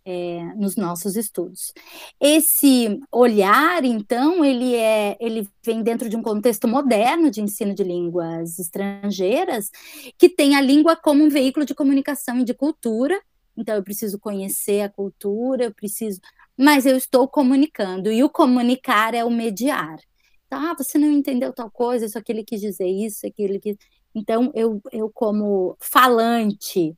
é, nos nossos estudos. Esse olhar, então, ele é, ele vem dentro de um contexto moderno de ensino de línguas estrangeiras, que tem a língua como um veículo de comunicação e de cultura. Então, eu preciso conhecer a cultura, eu preciso mas eu estou comunicando, e o comunicar é o mediar. Então, ah, você não entendeu tal coisa, isso aquele quis dizer isso, aquele que Então, eu, eu como falante,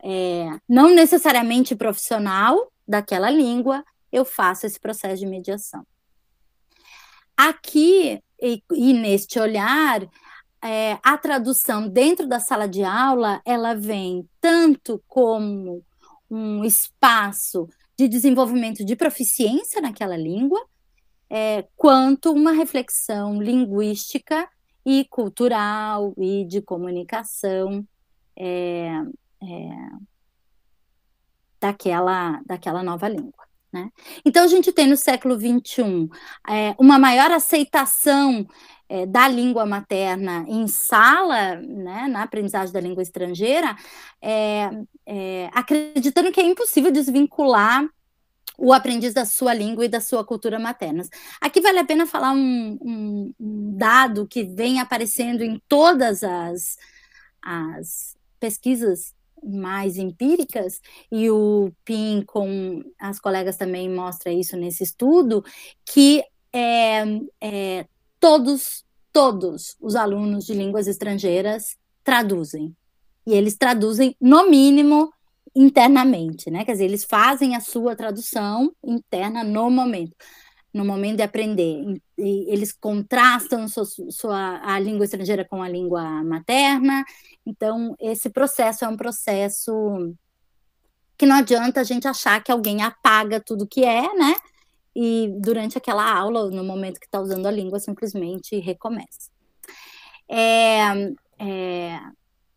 é, não necessariamente profissional daquela língua, eu faço esse processo de mediação. Aqui, e, e neste olhar, é, a tradução dentro da sala de aula, ela vem tanto como um espaço de desenvolvimento de proficiência naquela língua, é, quanto uma reflexão linguística e cultural e de comunicação é, é, daquela, daquela nova língua. Né? Então, a gente tem no século XXI é, uma maior aceitação é, da língua materna em sala, né, na aprendizagem da língua estrangeira, é, é, acreditando que é impossível desvincular o aprendiz da sua língua e da sua cultura materna. Aqui vale a pena falar um, um, um dado que vem aparecendo em todas as, as pesquisas mais empíricas, e o PIN com as colegas também mostra isso nesse estudo, que é, é, todos, todos os alunos de línguas estrangeiras traduzem. E eles traduzem, no mínimo, internamente, né? Quer dizer, eles fazem a sua tradução interna no momento no momento de aprender. E eles contrastam sua, sua, a língua estrangeira com a língua materna. Então, esse processo é um processo que não adianta a gente achar que alguém apaga tudo que é, né? E durante aquela aula, no momento que está usando a língua, simplesmente recomeça. É, é,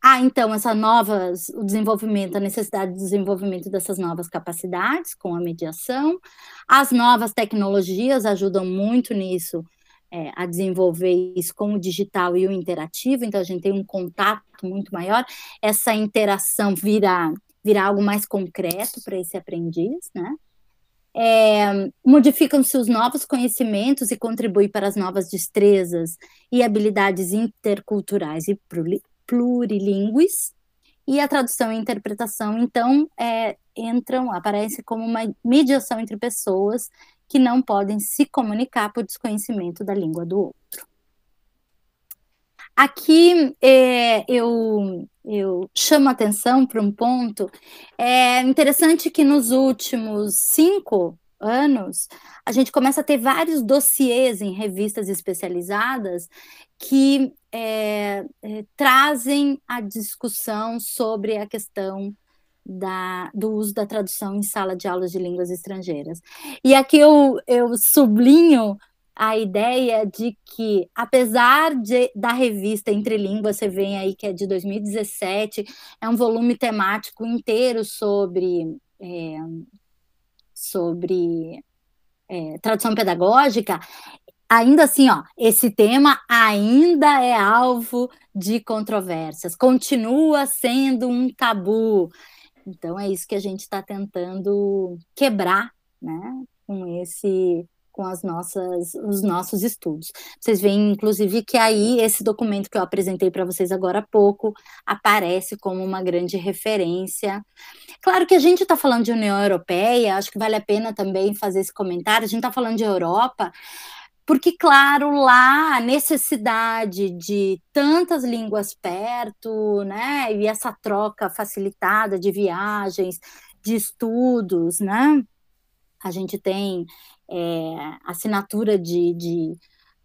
ah, então, essa nova o desenvolvimento, a necessidade de desenvolvimento dessas novas capacidades com a mediação. As novas tecnologias ajudam muito nisso, é, a desenvolver isso com o digital e o interativo, então a gente tem um contato muito maior. Essa interação vira, vira algo mais concreto para esse aprendiz, né? É, modificam-se os novos conhecimentos e contribui para as novas destrezas e habilidades interculturais e plurilingues, e a tradução e a interpretação, então, é, entram, aparece como uma mediação entre pessoas que não podem se comunicar por desconhecimento da língua do outro. Aqui é, eu, eu chamo atenção para um ponto. É interessante que nos últimos cinco anos, a gente começa a ter vários dossiês em revistas especializadas que é, é, trazem a discussão sobre a questão da, do uso da tradução em sala de aulas de línguas estrangeiras. E aqui eu, eu sublinho a ideia de que, apesar de, da revista Entre Línguas, você vem aí que é de 2017, é um volume temático inteiro sobre é, sobre é, tradução pedagógica, ainda assim, ó, esse tema ainda é alvo de controvérsias, continua sendo um tabu. Então é isso que a gente está tentando quebrar, né, com esse com as nossas, os nossos estudos. Vocês veem, inclusive, que aí esse documento que eu apresentei para vocês agora há pouco aparece como uma grande referência. Claro que a gente está falando de União Europeia, acho que vale a pena também fazer esse comentário. A gente está falando de Europa, porque, claro, lá a necessidade de tantas línguas perto, né, e essa troca facilitada de viagens, de estudos, né a gente tem é, assinatura de, de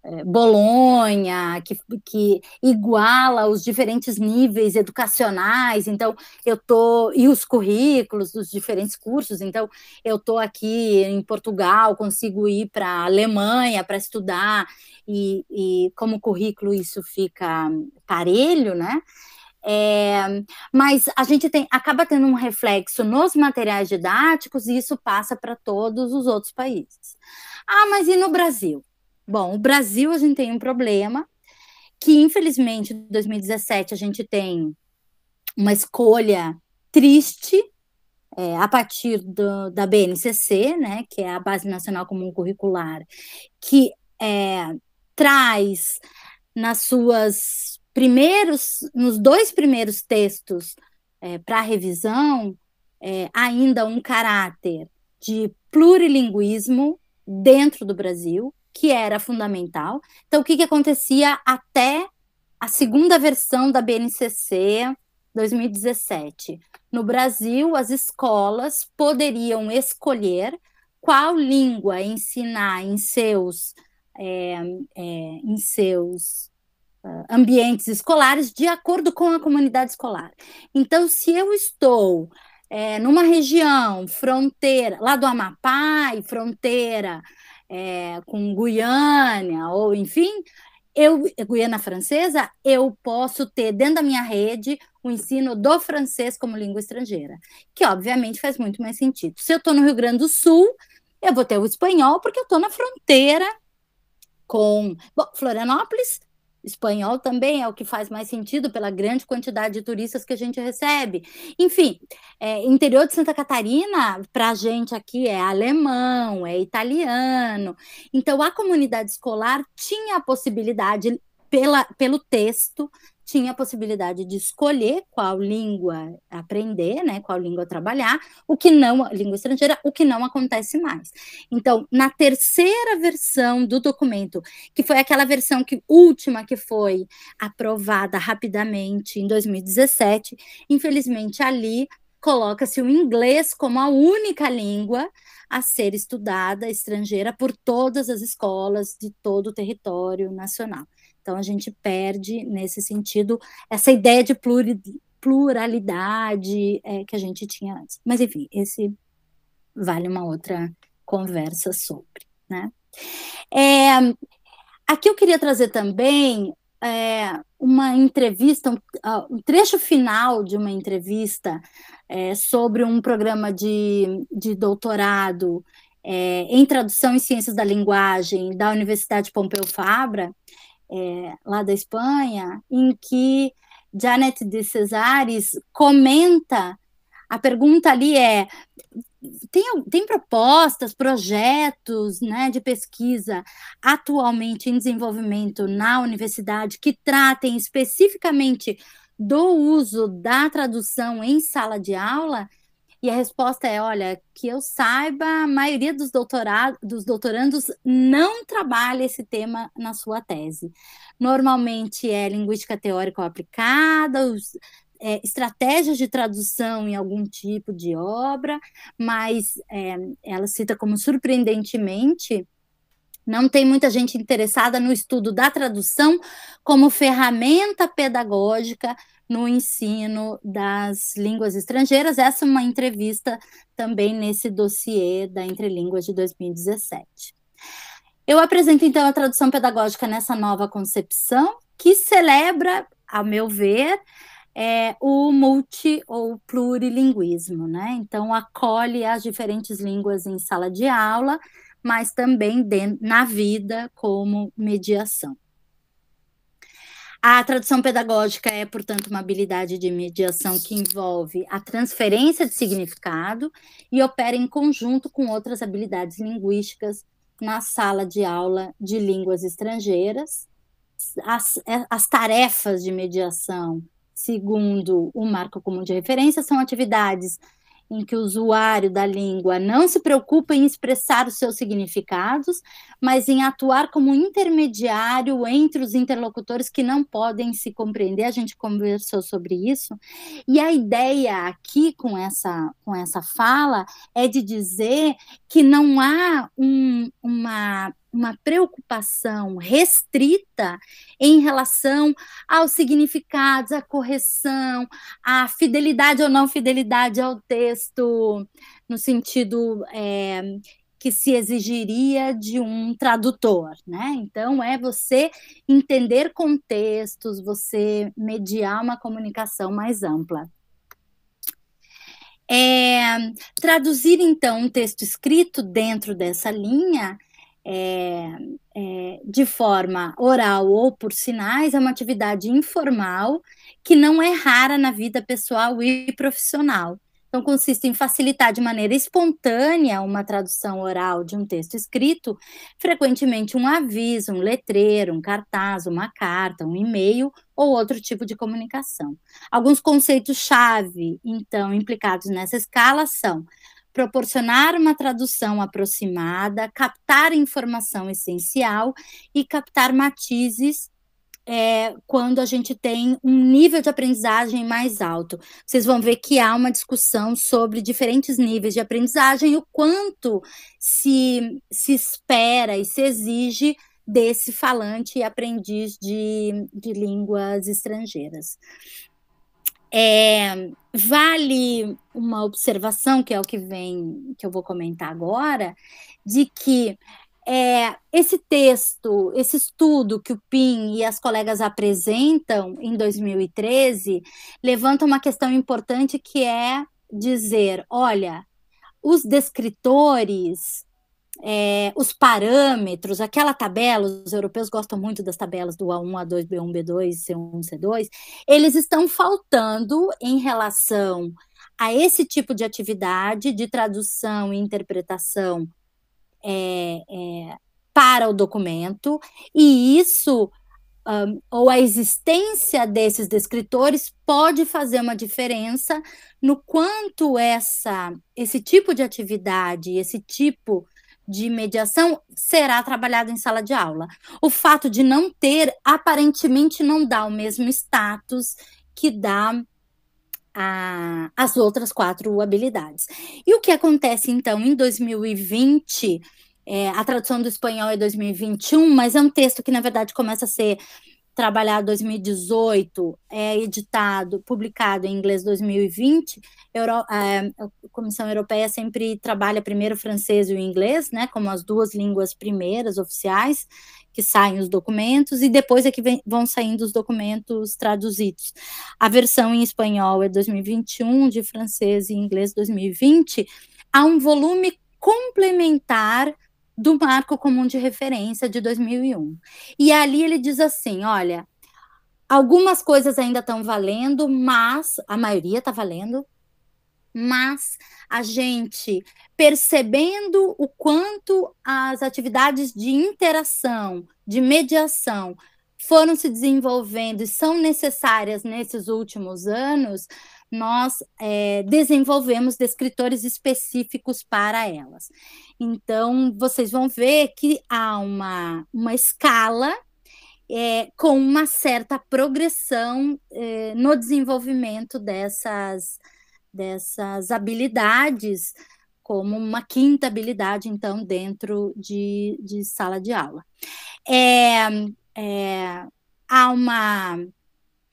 é, Bolonha, que, que iguala os diferentes níveis educacionais, então eu tô e os currículos dos diferentes cursos, então eu tô aqui em Portugal, consigo ir para Alemanha para estudar e, e como currículo isso fica parelho, né? É, mas a gente tem, acaba tendo um reflexo nos materiais didáticos e isso passa para todos os outros países. Ah, mas e no Brasil? Bom, o Brasil a gente tem um problema que, infelizmente, em 2017 a gente tem uma escolha triste é, a partir do, da BNCC, né, que é a Base Nacional Comum Curricular, que é, traz nas suas primeiros, nos dois primeiros textos é, para revisão, é, ainda um caráter de plurilinguismo dentro do Brasil, que era fundamental. Então, o que, que acontecia até a segunda versão da BNCC 2017? No Brasil, as escolas poderiam escolher qual língua ensinar em seus, é, é, em seus ah, ambientes escolares de acordo com a comunidade escolar. Então, se eu estou é, numa região fronteira, lá do Amapá e fronteira é, com Guiânia, ou enfim, eu, Guiana Francesa, eu posso ter dentro da minha rede o ensino do francês como língua estrangeira, que obviamente faz muito mais sentido. Se eu estou no Rio Grande do Sul, eu vou ter o espanhol porque eu estou na fronteira com bom, Florianópolis espanhol também é o que faz mais sentido pela grande quantidade de turistas que a gente recebe. Enfim, é, interior de Santa Catarina, para a gente aqui é alemão, é italiano. Então, a comunidade escolar tinha a possibilidade, pela, pelo texto, tinha a possibilidade de escolher qual língua aprender, né, qual língua trabalhar, o que não, língua estrangeira, o que não acontece mais. Então, na terceira versão do documento, que foi aquela versão que última que foi aprovada rapidamente em 2017, infelizmente ali coloca-se o inglês como a única língua a ser estudada estrangeira por todas as escolas de todo o território nacional. Então a gente perde, nesse sentido, essa ideia de pluralidade é, que a gente tinha antes. Mas enfim, esse vale uma outra conversa sobre. Né? É, aqui eu queria trazer também é, uma entrevista, um, um, trecho final de uma entrevista é, sobre um programa de, de doutorado é, em tradução e ciências da linguagem da Universidade Pompeu Fabra, é, lá da Espanha, em que Janet de Cesares comenta, a pergunta ali é, tem, tem propostas, projetos né, de pesquisa atualmente em desenvolvimento na universidade que tratem especificamente do uso da tradução em sala de aula? E a resposta é: olha, que eu saiba, a maioria dos, dos doutorandos não trabalha esse tema na sua tese. Normalmente é linguística teórica ou aplicada, os, é, estratégias de tradução em algum tipo de obra, mas é, ela cita como surpreendentemente. Não tem muita gente interessada no estudo da tradução como ferramenta pedagógica no ensino das línguas estrangeiras. Essa é uma entrevista também nesse dossiê da Entre Línguas de 2017. Eu apresento então a tradução pedagógica nessa nova concepção, que celebra, a meu ver, é, o multi ou plurilinguismo, né? Então, acolhe as diferentes línguas em sala de aula, mas também de, na vida como mediação. A tradução pedagógica é, portanto, uma habilidade de mediação que envolve a transferência de significado e opera em conjunto com outras habilidades linguísticas na sala de aula de línguas estrangeiras. As, é, as tarefas de mediação, segundo o marco comum de referência, são atividades em que o usuário da língua não se preocupa em expressar os seus significados, mas em atuar como intermediário entre os interlocutores que não podem se compreender. A gente conversou sobre isso. E a ideia aqui com essa, com essa fala é de dizer que não há um, uma uma preocupação restrita em relação aos significados, à correção, à fidelidade ou não fidelidade ao texto, no sentido é, que se exigiria de um tradutor, né? Então é você entender contextos, você mediar uma comunicação mais ampla. É, traduzir então um texto escrito dentro dessa linha é, é, de forma oral ou por sinais é uma atividade informal que não é rara na vida pessoal e profissional. Então, consiste em facilitar de maneira espontânea uma tradução oral de um texto escrito, frequentemente um aviso, um letreiro, um cartaz, uma carta, um e-mail ou outro tipo de comunicação. Alguns conceitos-chave, então, implicados nessa escala são proporcionar uma tradução aproximada, captar informação essencial e captar matizes é, quando a gente tem um nível de aprendizagem mais alto. Vocês vão ver que há uma discussão sobre diferentes níveis de aprendizagem e o quanto se, se espera e se exige desse falante e aprendiz de, de línguas estrangeiras. É, vale uma observação, que é o que vem, que eu vou comentar agora, de que é, esse texto, esse estudo que o PIN e as colegas apresentam em 2013, levanta uma questão importante que é dizer: olha, os descritores é, os parâmetros, aquela tabela, os europeus gostam muito das tabelas do A1, A2, B1, B2, C1, C2, eles estão faltando em relação a esse tipo de atividade de tradução e interpretação é, é, para o documento, e isso, um, ou a existência desses descritores, pode fazer uma diferença no quanto essa, esse tipo de atividade, esse tipo de mediação será trabalhado em sala de aula. O fato de não ter, aparentemente, não dá o mesmo status que dá a, as outras quatro habilidades. E o que acontece, então, em 2020, é, a tradução do espanhol é 2021, mas é um texto que, na verdade, começa a ser Trabalhar 2018, é editado, publicado em inglês 2020. Euro, é, a Comissão Europeia sempre trabalha primeiro o francês e o inglês, né, como as duas línguas primeiras oficiais que saem os documentos e depois é que vem, vão saindo os documentos traduzidos. A versão em espanhol é 2021, de francês e inglês 2020. Há um volume complementar do Marco Comum de Referência de 2001. E ali ele diz assim: olha, algumas coisas ainda estão valendo, mas a maioria está valendo, mas a gente percebendo o quanto as atividades de interação, de mediação, foram se desenvolvendo e são necessárias nesses últimos anos, nós é, desenvolvemos descritores específicos para elas. Então, vocês vão ver que há uma, uma escala é, com uma certa progressão é, no desenvolvimento dessas, dessas habilidades, como uma quinta habilidade, então, dentro de, de sala de aula. É, é há uma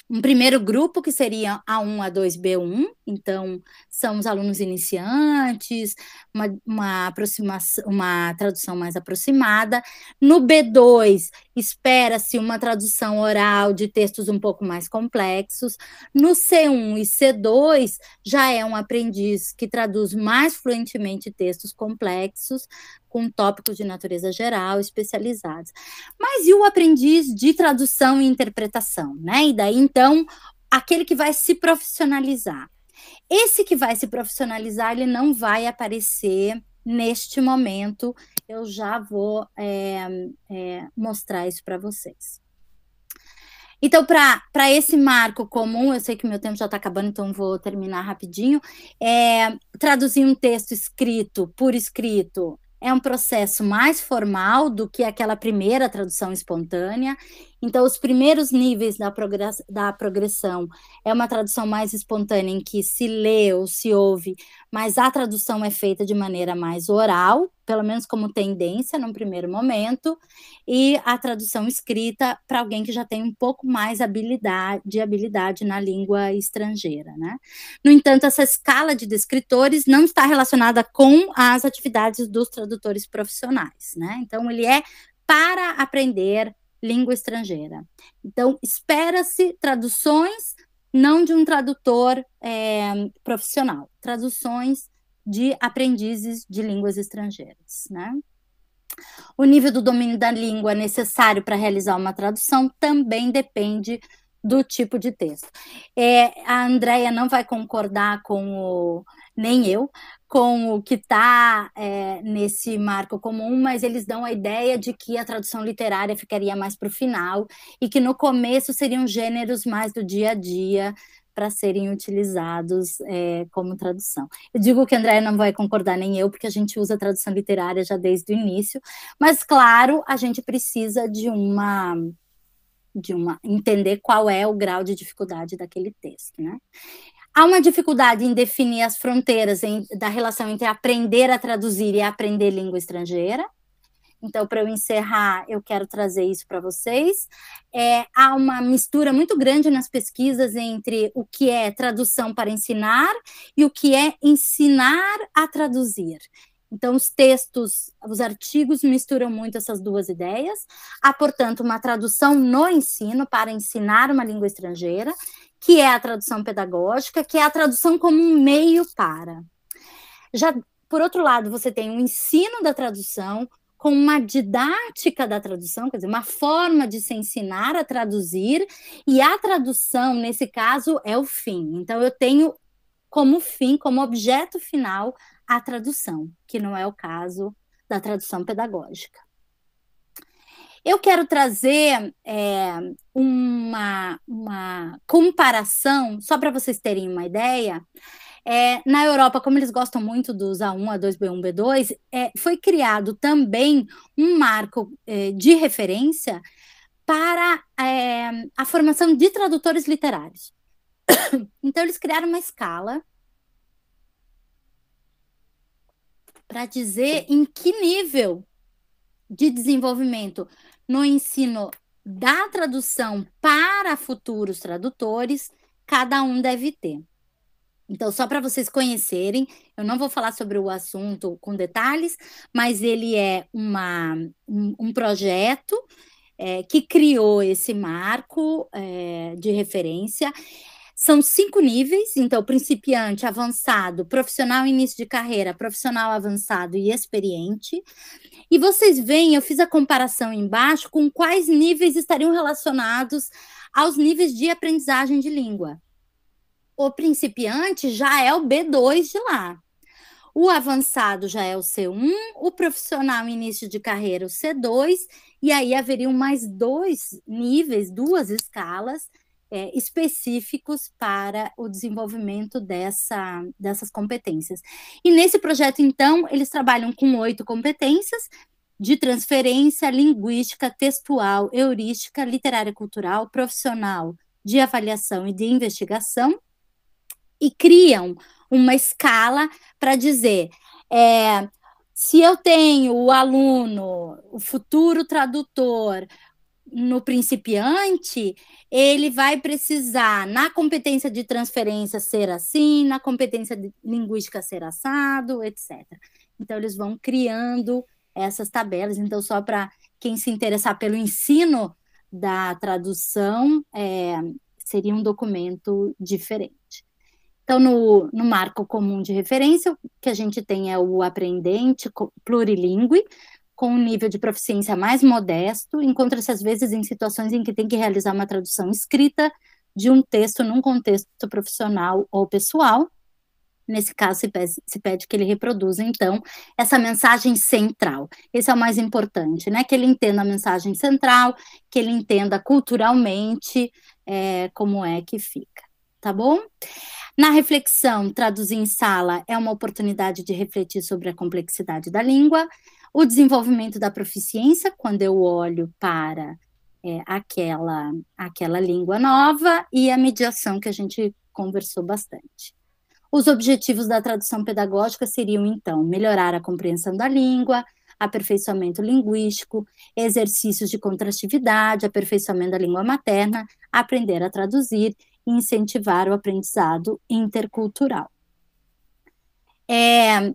um primeiro grupo que seria A1, A2, B1, então são os alunos iniciantes, uma, uma, aproximação, uma tradução mais aproximada. No B2, espera-se uma tradução oral de textos um pouco mais complexos. No C1 e C2, já é um aprendiz que traduz mais fluentemente textos complexos com tópicos de natureza geral especializados. Mas e o aprendiz de tradução e interpretação, né? E daí então aquele que vai se profissionalizar. Esse que vai se profissionalizar, ele não vai aparecer neste momento. Eu já vou é, é, mostrar isso para vocês. Então, para esse marco comum, eu sei que meu tempo já está acabando, então vou terminar rapidinho. É, traduzir um texto escrito, por escrito, é um processo mais formal do que aquela primeira tradução espontânea então, os primeiros níveis da, da progressão é uma tradução mais espontânea, em que se lê ou se ouve, mas a tradução é feita de maneira mais oral, pelo menos como tendência, num primeiro momento, e a tradução escrita para alguém que já tem um pouco mais habilidade, de habilidade na língua estrangeira. Né? No entanto, essa escala de descritores não está relacionada com as atividades dos tradutores profissionais. Né? Então, ele é para aprender língua estrangeira. Então, espera-se traduções não de um tradutor é, profissional, traduções de aprendizes de línguas estrangeiras. Né? O nível do domínio da língua necessário para realizar uma tradução também depende do tipo de texto. É, a Andrea não vai concordar com o, nem eu, com o que está é, nesse marco comum, mas eles dão a ideia de que a tradução literária ficaria mais para o final e que no começo seriam gêneros mais do dia a dia para serem utilizados é, como tradução. Eu digo que a Andrea não vai concordar nem eu, porque a gente usa a tradução literária já desde o início, mas claro, a gente precisa de uma de uma entender qual é o grau de dificuldade daquele texto, né? Há uma dificuldade em definir as fronteiras em, da relação entre aprender a traduzir e aprender língua estrangeira. Então, para eu encerrar, eu quero trazer isso para vocês. É, há uma mistura muito grande nas pesquisas entre o que é tradução para ensinar e o que é ensinar a traduzir. Então, os textos, os artigos misturam muito essas duas ideias. Há, portanto, uma tradução no ensino para ensinar uma língua estrangeira, que é a tradução pedagógica, que é a tradução como um meio para. Já, por outro lado, você tem o ensino da tradução com uma didática da tradução, quer dizer, uma forma de se ensinar a traduzir, e a tradução, nesse caso, é o fim. Então, eu tenho como fim, como objeto final, a tradução, que não é o caso da tradução pedagógica. Eu quero trazer é, uma, uma comparação, só para vocês terem uma ideia. É, na Europa, como eles gostam muito dos A1, A2, B1, B2, é, foi criado também um marco é, de referência para é, a formação de tradutores literários. Então, eles criaram uma escala para dizer em que nível de desenvolvimento no ensino da tradução para futuros tradutores cada um deve ter. Então, só para vocês conhecerem, eu não vou falar sobre o assunto com detalhes, mas ele é uma, um, um projeto é, que criou esse marco é, de referência. São cinco níveis, então principiante, avançado, profissional início de carreira, profissional avançado e experiente. E vocês veem, eu fiz a comparação embaixo com quais níveis estariam relacionados aos níveis de aprendizagem de língua. O principiante já é o B2 de lá. O avançado já é o C1, o profissional início de carreira o C2, e aí haveriam mais dois níveis, duas escalas é, específicos para o desenvolvimento dessa, dessas competências. E nesse projeto, então, eles trabalham com oito competências, de transferência linguística, textual, heurística, literária cultural, profissional, de avaliação e de investigação, e criam uma escala para dizer é, se eu tenho o aluno, o futuro tradutor, no principiante, ele vai precisar, na competência de transferência, ser assim, na competência linguística, ser assado, etc. Então, eles vão criando essas tabelas. Então, só para quem se interessar pelo ensino da tradução, é, seria um documento diferente. Então, no, no marco comum de referência, o que a gente tem é o aprendente plurilingüe com um nível de proficiência mais modesto, encontra-se às vezes em situações em que tem que realizar uma tradução escrita de um texto num contexto profissional ou pessoal. Nesse caso, se pede, se pede que ele reproduza, então, essa mensagem central. Esse é o mais importante, né? Que ele entenda a mensagem central, que ele entenda culturalmente é, como é que fica, tá bom? Na reflexão, traduzir em sala é uma oportunidade de refletir sobre a complexidade da língua, o desenvolvimento da proficiência, quando eu olho para é, aquela, aquela língua nova, e a mediação, que a gente conversou bastante. Os objetivos da tradução pedagógica seriam, então, melhorar a compreensão da língua, aperfeiçoamento linguístico, exercícios de contrastividade, aperfeiçoamento da língua materna, aprender a traduzir e incentivar o aprendizado intercultural. É,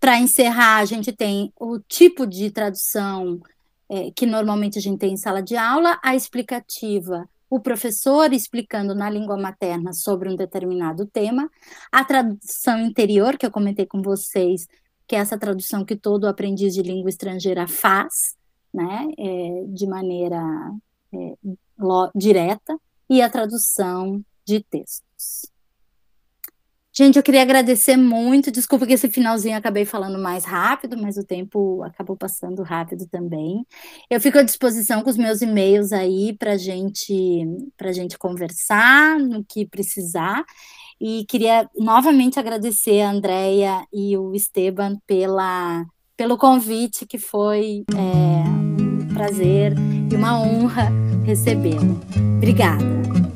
para encerrar, a gente tem o tipo de tradução é, que normalmente a gente tem em sala de aula, a explicativa, o professor explicando na língua materna sobre um determinado tema, a tradução interior, que eu comentei com vocês, que é essa tradução que todo aprendiz de língua estrangeira faz, né, é, de maneira é, direta, e a tradução de textos. Gente, eu queria agradecer muito. Desculpa que esse finalzinho acabei falando mais rápido, mas o tempo acabou passando rápido também. Eu fico à disposição com os meus e-mails aí para gente, a gente conversar no que precisar. E queria novamente agradecer a Andrea e o Esteban pela, pelo convite, que foi é, um prazer e uma honra recebê-lo. Obrigada.